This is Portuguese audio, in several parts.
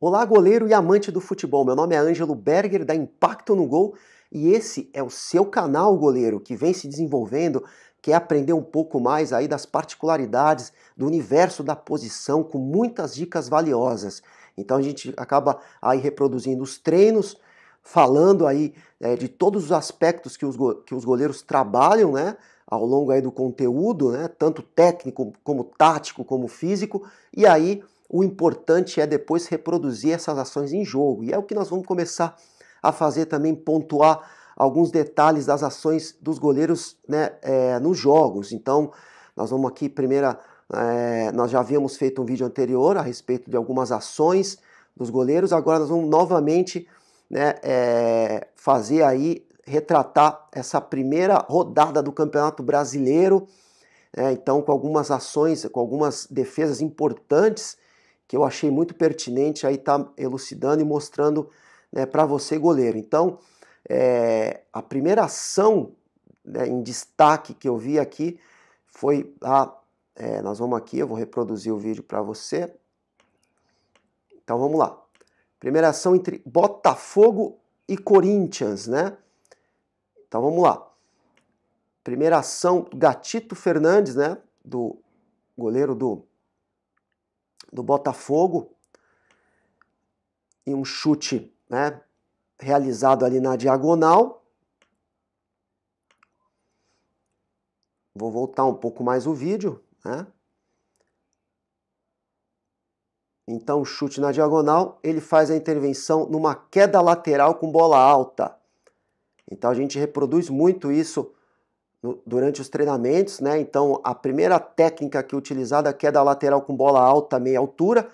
Olá, goleiro e amante do futebol. Meu nome é Ângelo Berger, da Impacto no Gol, e esse é o seu canal, goleiro, que vem se desenvolvendo, quer aprender um pouco mais aí das particularidades do universo da posição, com muitas dicas valiosas. Então a gente acaba aí reproduzindo os treinos, falando aí é, de todos os aspectos que os, que os goleiros trabalham, né? Ao longo aí do conteúdo, né? Tanto técnico, como tático, como físico, e aí o importante é depois reproduzir essas ações em jogo. E é o que nós vamos começar a fazer também, pontuar alguns detalhes das ações dos goleiros né, é, nos jogos. Então, nós vamos aqui, primeira, é, nós já havíamos feito um vídeo anterior a respeito de algumas ações dos goleiros, agora nós vamos novamente né, é, fazer aí, retratar essa primeira rodada do Campeonato Brasileiro, né. então com algumas ações, com algumas defesas importantes que eu achei muito pertinente aí tá elucidando e mostrando né, para você, goleiro. Então, é, a primeira ação né, em destaque que eu vi aqui foi a. Ah, é, nós vamos aqui, eu vou reproduzir o vídeo para você. Então vamos lá. Primeira ação entre Botafogo e Corinthians, né? Então vamos lá. Primeira ação, Gatito Fernandes, né? Do goleiro do do Botafogo e um chute né, realizado ali na diagonal. Vou voltar um pouco mais o vídeo. Né? Então, chute na diagonal, ele faz a intervenção numa queda lateral com bola alta. Então, a gente reproduz muito isso no, durante os treinamentos, né? Então, a primeira técnica que é utilizada é é da lateral com bola alta, meia altura.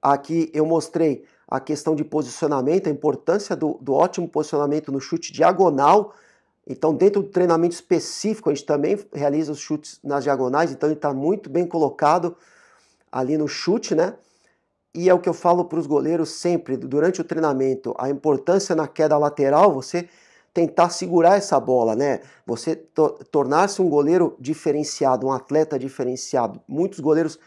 Aqui eu mostrei a questão de posicionamento, a importância do, do ótimo posicionamento no chute diagonal. Então, dentro do treinamento específico, a gente também realiza os chutes nas diagonais, então ele está muito bem colocado ali no chute, né? E é o que eu falo para os goleiros sempre, durante o treinamento, a importância na queda lateral, você tentar segurar essa bola, né? Você to tornar-se um goleiro diferenciado, um atleta diferenciado. Muitos goleiros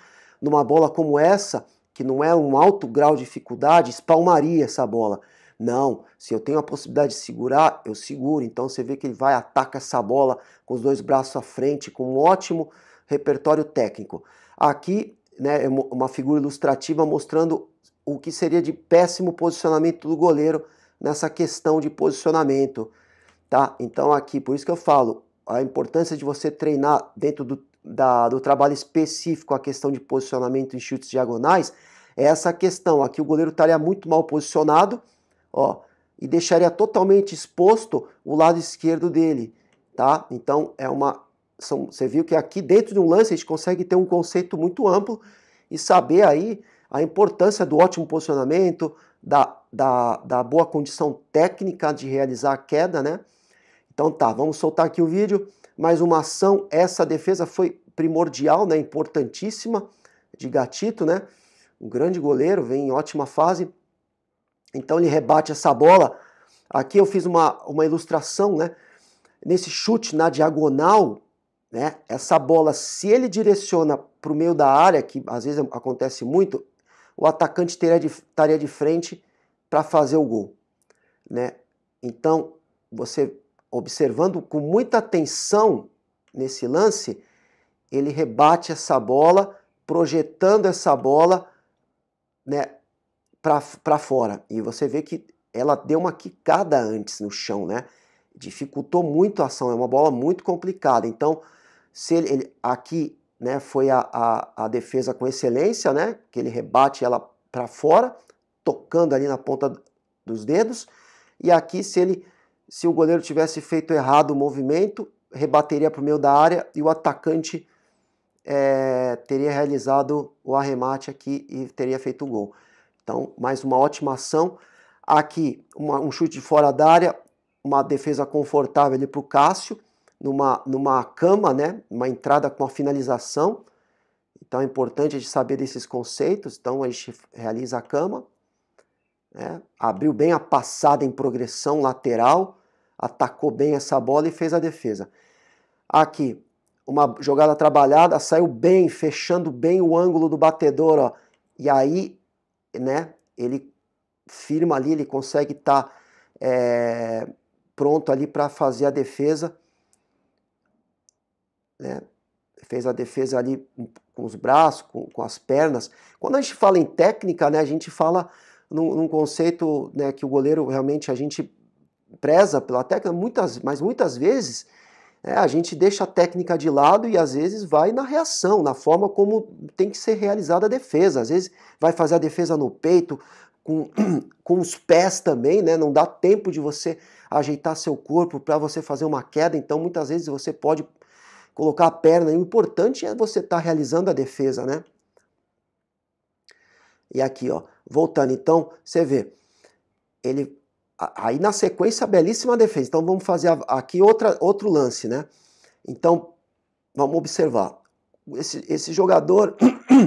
numa bola como essa, que não é um alto grau de dificuldade, espalmaria essa bola. Não, se eu tenho a possibilidade de segurar, eu seguro. Então você vê que ele vai, ataca essa bola com os dois braços à frente, com um ótimo repertório técnico. Aqui né, é uma figura ilustrativa mostrando o que seria de péssimo posicionamento do goleiro nessa questão de posicionamento, tá? Então aqui, por isso que eu falo, a importância de você treinar dentro do, da, do trabalho específico a questão de posicionamento em chutes diagonais é essa questão. Aqui o goleiro estaria muito mal posicionado, ó, e deixaria totalmente exposto o lado esquerdo dele, tá? Então é uma são, você viu que aqui dentro de um lance a gente consegue ter um conceito muito amplo e saber aí a importância do ótimo posicionamento, da da, da boa condição técnica de realizar a queda, né? Então tá, vamos soltar aqui o vídeo. Mais uma ação, essa defesa foi primordial, né? Importantíssima de Gatito, né? Um grande goleiro, vem em ótima fase. Então ele rebate essa bola. Aqui eu fiz uma, uma ilustração, né? Nesse chute na diagonal, né? Essa bola, se ele direciona para o meio da área, que às vezes acontece muito, o atacante teria de, estaria de frente para fazer o gol. Né? Então, você observando com muita atenção nesse lance, ele rebate essa bola, projetando essa bola né, para fora. E você vê que ela deu uma quicada antes no chão, né? Dificultou muito a ação, é uma bola muito complicada. Então, se ele, ele aqui né, foi a, a, a defesa com excelência, né? Que ele rebate ela para fora, tocando ali na ponta dos dedos. E aqui, se ele, se o goleiro tivesse feito errado o movimento, rebateria para o meio da área e o atacante é, teria realizado o arremate aqui e teria feito o gol. Então, mais uma ótima ação. Aqui, uma, um chute de fora da área, uma defesa confortável ali para o Cássio, numa, numa cama, né? Uma entrada com a finalização. Então é importante a gente saber desses conceitos. Então a gente realiza a cama. Né? Abriu bem a passada em progressão lateral, atacou bem essa bola e fez a defesa. Aqui, uma jogada trabalhada, saiu bem, fechando bem o ângulo do batedor, ó. E aí, né, ele firma ali, ele consegue estar tá, é, pronto ali para fazer a defesa. Né? Fez a defesa ali com os braços, com, com as pernas. Quando a gente fala em técnica, né, a gente fala num, num conceito né, que o goleiro realmente a gente preza pela técnica, muitas, mas muitas vezes né, a gente deixa a técnica de lado e às vezes vai na reação, na forma como tem que ser realizada a defesa. Às vezes vai fazer a defesa no peito, com, com os pés também, né? Não dá tempo de você ajeitar seu corpo para você fazer uma queda, então muitas vezes você pode colocar a perna. E o importante é você estar tá realizando a defesa, né? e aqui, ó, voltando. Então, você vê, ele aí na sequência belíssima defesa. Então vamos fazer aqui outra, outro lance, né? Então vamos observar. Esse, esse jogador,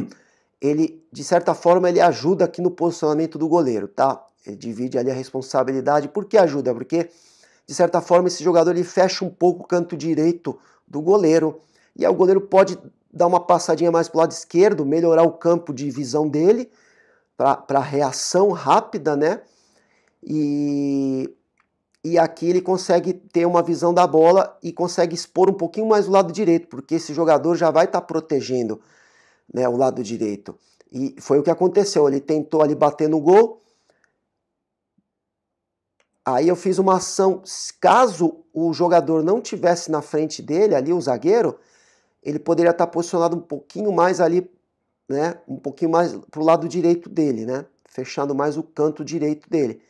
ele de certa forma ele ajuda aqui no posicionamento do goleiro, tá? Ele divide ali a responsabilidade. Por que ajuda? Porque de certa forma esse jogador ele fecha um pouco o canto direito do goleiro e aí o goleiro pode dar uma passadinha mais para o lado esquerdo, melhorar o campo de visão dele para reação rápida, né? E, e aqui ele consegue ter uma visão da bola e consegue expor um pouquinho mais o lado direito, porque esse jogador já vai estar tá protegendo né, o lado direito. E foi o que aconteceu. Ele tentou ali bater no gol. Aí eu fiz uma ação. Caso o jogador não tivesse na frente dele, ali o zagueiro, ele poderia estar tá posicionado um pouquinho mais ali né, um pouquinho mais para o lado direito dele, né, fechando mais o canto direito dele.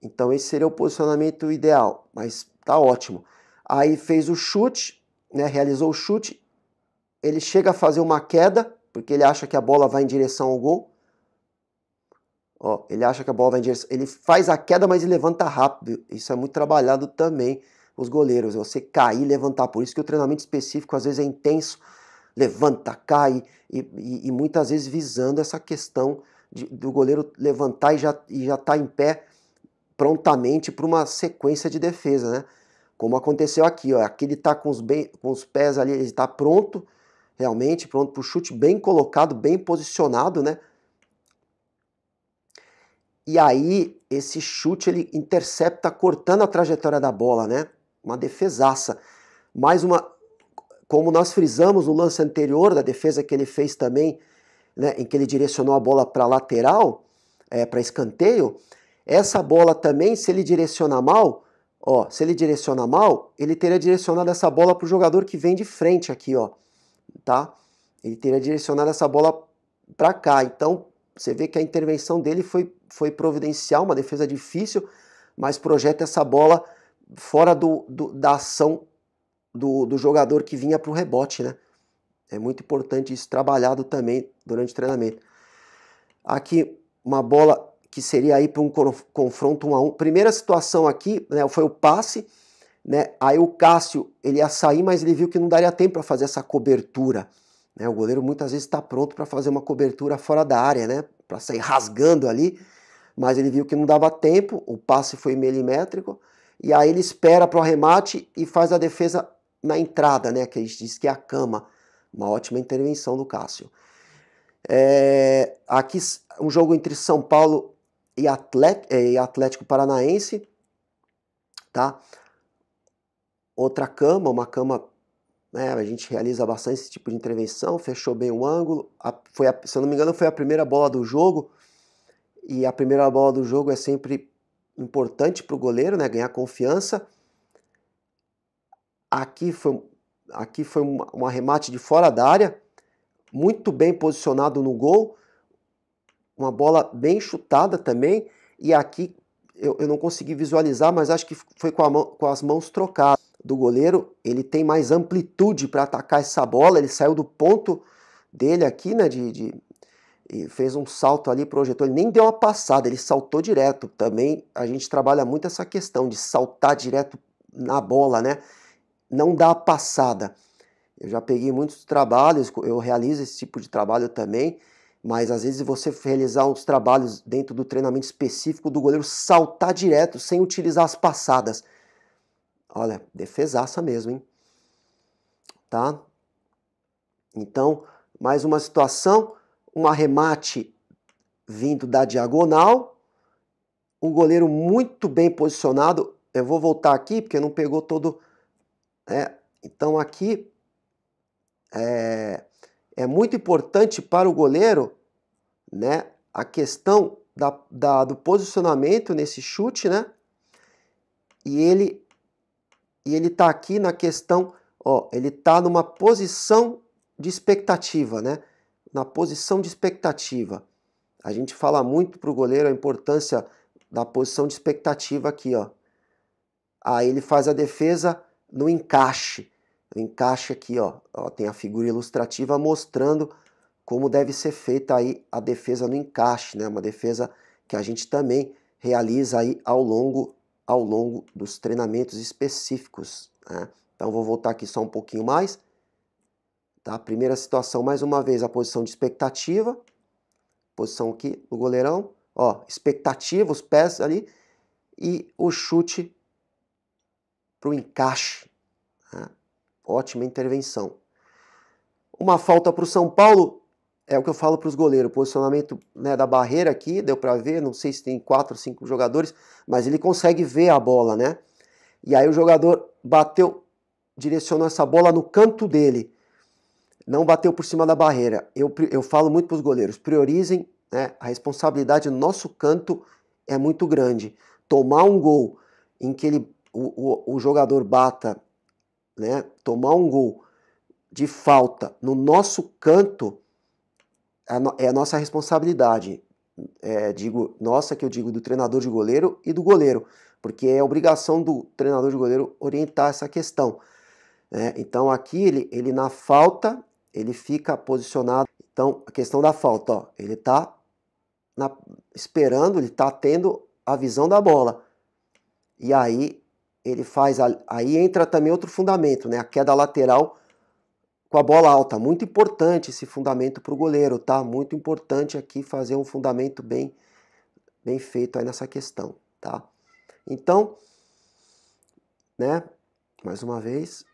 Então esse seria o posicionamento ideal, mas tá ótimo. Aí fez o chute, né, realizou o chute, ele chega a fazer uma queda, porque ele acha que a bola vai em direção ao gol. Ó, ele acha que a bola vai em direção. Ele faz a queda, mas ele levanta rápido. Isso é muito trabalhado também os goleiros. Você cair e levantar. Por isso que o treinamento específico às vezes é intenso levanta, cai, e, e, e muitas vezes visando essa questão de, do goleiro levantar e já estar já tá em pé prontamente para uma sequência de defesa, né? Como aconteceu aqui, ó, aqui ele está com, os com os pés ali, ele está pronto, realmente, pronto para o chute, bem colocado, bem posicionado, né? E aí, esse chute ele intercepta, cortando a trajetória da bola, né? Uma defesaça. Mais uma, como nós frisamos no lance anterior da defesa que ele fez também, né, em que ele direcionou a bola para lateral, é, para escanteio, essa bola também, se ele direcionar mal, ó, se ele direciona mal, ele teria direcionado essa bola para o jogador que vem de frente aqui, ó, tá? Ele teria direcionado essa bola para cá. Então, você vê que a intervenção dele foi, foi providencial, uma defesa difícil, mas projeta essa bola fora do, do da ação do, do jogador que vinha para o rebote, né? É muito importante isso trabalhado também durante o treinamento. Aqui, uma bola que seria aí para um confronto um a um. Primeira situação aqui né, foi o passe, né? Aí o Cássio ele ia sair, mas ele viu que não daria tempo para fazer essa cobertura. Né? O goleiro muitas vezes está pronto para fazer uma cobertura fora da área, né? Para sair rasgando ali, mas ele viu que não dava tempo. O passe foi milimétrico e aí ele espera para o arremate e faz a defesa na entrada, né? Que a gente diz que é a cama. Uma ótima intervenção do Cássio. É, aqui um jogo entre São Paulo e, Atlético, é, e Atlético Paranaense, tá? Outra cama, uma cama, né, a gente realiza bastante esse tipo de intervenção, fechou bem o ângulo, a, foi a, se eu não me engano foi a primeira bola do jogo, e a primeira bola do jogo é sempre importante para o goleiro, né, ganhar confiança, Aqui foi, aqui foi um, arremate de fora da área, muito bem posicionado no gol, uma bola bem chutada também, e aqui eu, eu não consegui visualizar, mas acho que foi com, mão, com as mãos trocadas do goleiro. Ele tem mais amplitude para atacar essa bola, ele saiu do ponto dele aqui, né, de, de e fez um salto ali, projetou, ele nem deu uma passada, ele saltou direto. Também a gente trabalha muito essa questão de saltar direto na bola, né? não dá a passada. Eu já peguei muitos trabalhos, eu realizo esse tipo de trabalho também, mas às vezes você realizar uns trabalhos dentro do treinamento específico do goleiro saltar direto sem utilizar as passadas. Olha, defesaça mesmo, hein? Tá? Então, mais uma situação, um arremate vindo da diagonal, o goleiro muito bem posicionado. Eu vou voltar aqui porque não pegou todo né? Então aqui é, é, muito importante para o goleiro né, a questão da, da, do posicionamento nesse chute, né? E ele e ele está aqui na questão, ó, ele está numa posição de expectativa, né? Na posição de expectativa. A gente fala muito para o goleiro a importância da posição de expectativa aqui, ó. Aí ele faz a defesa no encaixe. O encaixe aqui, ó, ó, tem a figura ilustrativa mostrando como deve ser feita aí a defesa no encaixe, né? Uma defesa que a gente também realiza aí ao longo, ao longo dos treinamentos específicos, né? Então vou voltar aqui só um pouquinho mais. Tá? Primeira situação, mais uma vez, a posição de expectativa. Posição aqui do goleirão. Ó, expectativa, os pés ali. E o chute para o encaixe. Né? Ótima intervenção. Uma falta para o São Paulo, é o que eu falo para os goleiros, o posicionamento né, da barreira aqui, deu para ver, não sei se tem quatro, cinco jogadores, mas ele consegue ver a bola, né? E aí o jogador bateu, direcionou essa bola no canto dele, não bateu por cima da barreira. Eu, eu falo muito para os goleiros, priorizem, né, a responsabilidade no nosso canto é muito grande. Tomar um gol em que ele o, o, o jogador bata, né, tomar um gol de falta no nosso canto é a nossa responsabilidade. É, digo, nossa, que eu digo do treinador de goleiro e do goleiro, porque é obrigação do treinador de goleiro orientar essa questão. Né? então aqui ele, ele na falta ele fica posicionado. Então a questão da falta, ó, ele está esperando, ele está tendo a visão da bola. E aí ele faz. A, aí entra também outro fundamento, né? A queda lateral com a bola alta. Muito importante esse fundamento para o goleiro, tá? Muito importante aqui fazer um fundamento bem, bem feito aí nessa questão, tá? Então, né? Mais uma vez.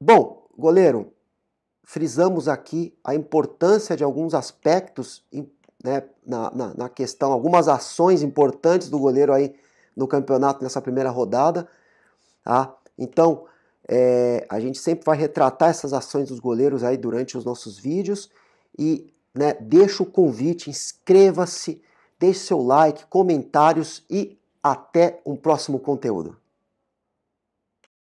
Bom, goleiro, frisamos aqui a importância de alguns aspectos importantes né, na, na, na questão, algumas ações importantes do goleiro aí no campeonato nessa primeira rodada. Tá? Então, é, a gente sempre vai retratar essas ações dos goleiros aí durante os nossos vídeos e né, deixa o convite, inscreva-se, deixe seu like, comentários e até um próximo conteúdo.